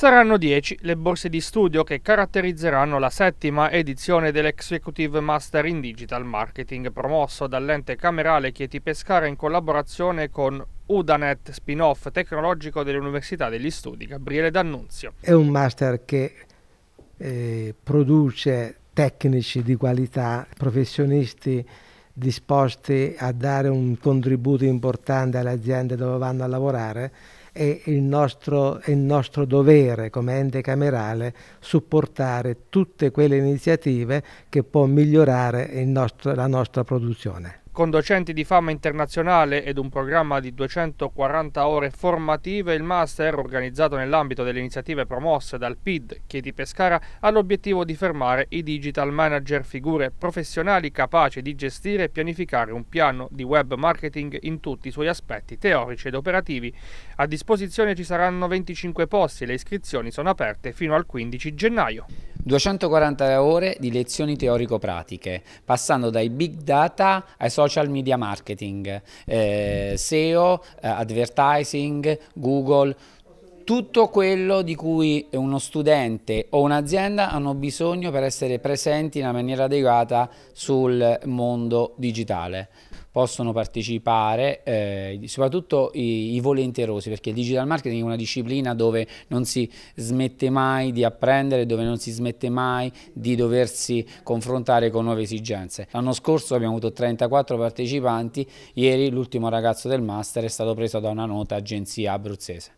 Saranno 10 le borse di studio che caratterizzeranno la settima edizione dell'Executive Master in Digital Marketing promosso dall'ente camerale Chieti Pescara in collaborazione con Udanet, spin-off tecnologico dell'Università degli Studi Gabriele D'Annunzio. È un master che eh, produce tecnici di qualità, professionisti disposti a dare un contributo importante alle aziende dove vanno a lavorare è il nostro, è il nostro dovere come ente camerale supportare tutte quelle iniziative che può migliorare nostro, la nostra produzione. Con docenti di fama internazionale ed un programma di 240 ore formative, il master, organizzato nell'ambito delle iniziative promosse dal PID Chieti Pescara, ha l'obiettivo di fermare i digital manager, figure professionali capaci di gestire e pianificare un piano di web marketing in tutti i suoi aspetti teorici ed operativi. A disposizione ci saranno 25 posti e le iscrizioni sono aperte fino al 15 gennaio. 240 ore di lezioni teorico-pratiche, passando dai big data ai social media marketing, eh, SEO, eh, advertising, Google, tutto quello di cui uno studente o un'azienda hanno bisogno per essere presenti in una maniera adeguata sul mondo digitale possono partecipare, eh, soprattutto i, i volenterosi, perché il digital marketing è una disciplina dove non si smette mai di apprendere, dove non si smette mai di doversi confrontare con nuove esigenze. L'anno scorso abbiamo avuto 34 partecipanti, ieri l'ultimo ragazzo del master è stato preso da una nota agenzia abruzzese.